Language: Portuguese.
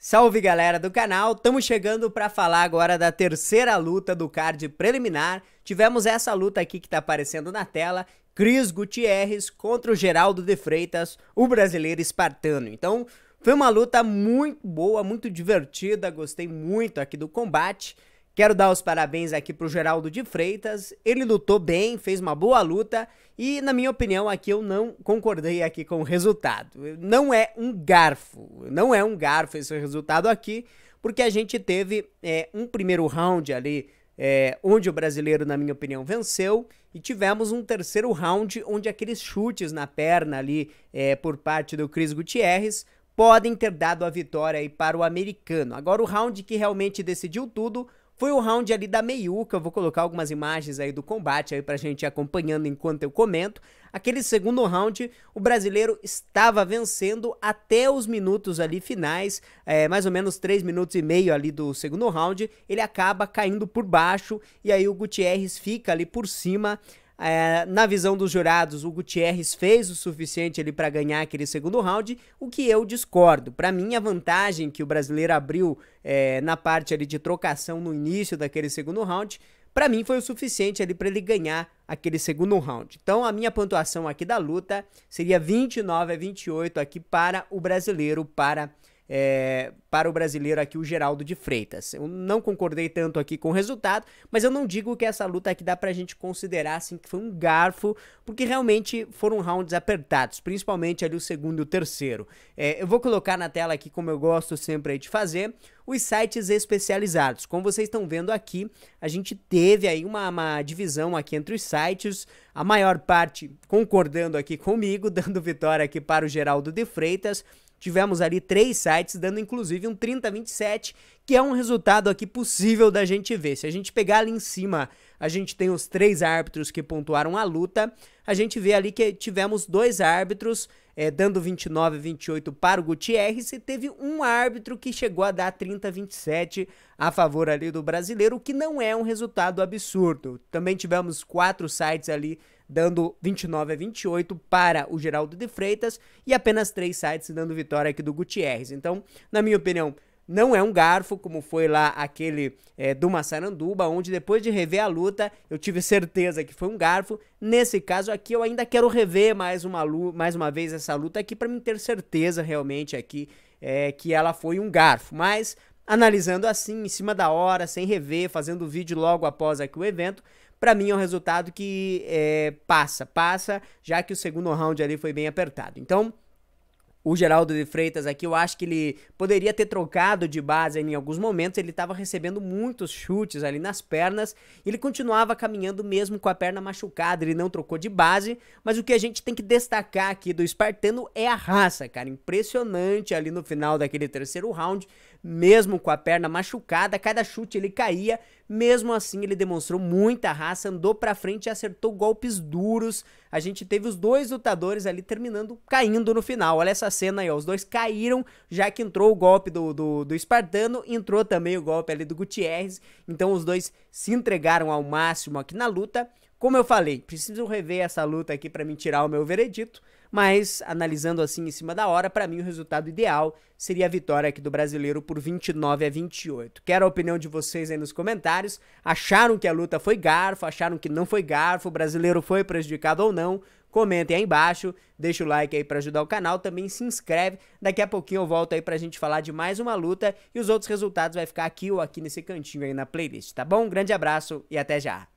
Salve galera do canal, estamos chegando para falar agora da terceira luta do card preliminar. Tivemos essa luta aqui que está aparecendo na tela, Cris Gutierrez contra o Geraldo de Freitas, o brasileiro espartano. Então, foi uma luta muito boa, muito divertida, gostei muito aqui do combate. Quero dar os parabéns aqui pro Geraldo de Freitas. Ele lutou bem, fez uma boa luta e, na minha opinião, aqui eu não concordei aqui com o resultado. Não é um garfo, não é um garfo esse resultado aqui, porque a gente teve é, um primeiro round ali é, onde o brasileiro, na minha opinião, venceu, e tivemos um terceiro round onde aqueles chutes na perna ali é, por parte do Cris Gutierrez podem ter dado a vitória para o americano. Agora, o round que realmente decidiu tudo foi o round ali da meiuca, eu vou colocar algumas imagens aí do combate aí pra gente ir acompanhando enquanto eu comento. Aquele segundo round, o brasileiro estava vencendo até os minutos ali finais, é, mais ou menos 3 minutos e meio ali do segundo round, ele acaba caindo por baixo e aí o Gutierrez fica ali por cima, é, na visão dos jurados, o Gutierrez fez o suficiente ali para ganhar aquele segundo round, o que eu discordo. Para mim, a vantagem que o brasileiro abriu é, na parte ali de trocação no início daquele segundo round, para mim foi o suficiente ali para ele ganhar aquele segundo round. Então, a minha pontuação aqui da luta seria 29 a 28 aqui para o brasileiro, para é, para o brasileiro aqui, o Geraldo de Freitas. Eu não concordei tanto aqui com o resultado, mas eu não digo que essa luta aqui dá pra gente considerar assim que foi um garfo, porque realmente foram rounds apertados, principalmente ali o segundo e o terceiro. É, eu vou colocar na tela aqui, como eu gosto sempre de fazer, os sites especializados. Como vocês estão vendo aqui, a gente teve aí uma, uma, divisão aqui entre os sites, a maior parte concordando aqui comigo, dando vitória aqui para o Geraldo de Freitas, Tivemos ali três sites, dando inclusive um 30-27, que é um resultado aqui possível da gente ver. Se a gente pegar ali em cima, a gente tem os três árbitros que pontuaram a luta. A gente vê ali que tivemos dois árbitros é, dando 29 28 para o Gutierrez e teve um árbitro que chegou a dar 30 27 a favor ali do brasileiro, o que não é um resultado absurdo. Também tivemos quatro sites ali dando 29 a 28 para o Geraldo de Freitas e apenas três sites dando vitória aqui do Gutierrez. Então, na minha opinião, não é um garfo, como foi lá aquele é, do Massaranduba, onde depois de rever a luta eu tive certeza que foi um garfo. Nesse caso aqui eu ainda quero rever mais uma, mais uma vez essa luta aqui para me ter certeza realmente aqui é, que ela foi um garfo. Mas Analisando assim, em cima da hora, sem rever, fazendo o vídeo logo após aqui o evento, para mim é um resultado que é, passa, passa, já que o segundo round ali foi bem apertado. Então, o Geraldo de Freitas aqui, eu acho que ele poderia ter trocado de base em alguns momentos, ele estava recebendo muitos chutes ali nas pernas, ele continuava caminhando mesmo com a perna machucada, ele não trocou de base, mas o que a gente tem que destacar aqui do espartano é a raça, cara, impressionante ali no final daquele terceiro round, mesmo com a perna machucada, cada chute ele caía, mesmo assim ele demonstrou muita raça, andou para frente e acertou golpes duros. A gente teve os dois lutadores ali terminando caindo no final. Olha essa cena aí, ó. os dois caíram, já que entrou o golpe do, do, do espartano, entrou também o golpe ali do Gutierrez, então os dois se entregaram ao máximo aqui na luta. Como eu falei, preciso rever essa luta aqui para me tirar o meu veredito, mas, analisando assim em cima da hora, para mim o resultado ideal seria a vitória aqui do brasileiro por 29 a 28. Quero a opinião de vocês aí nos comentários. Acharam que a luta foi garfo? Acharam que não foi garfo? O brasileiro foi prejudicado ou não? Comentem aí embaixo, deixa o like aí para ajudar o canal, também se inscreve. Daqui a pouquinho eu volto aí pra gente falar de mais uma luta e os outros resultados vai ficar aqui ou aqui nesse cantinho aí na playlist, tá bom? grande abraço e até já.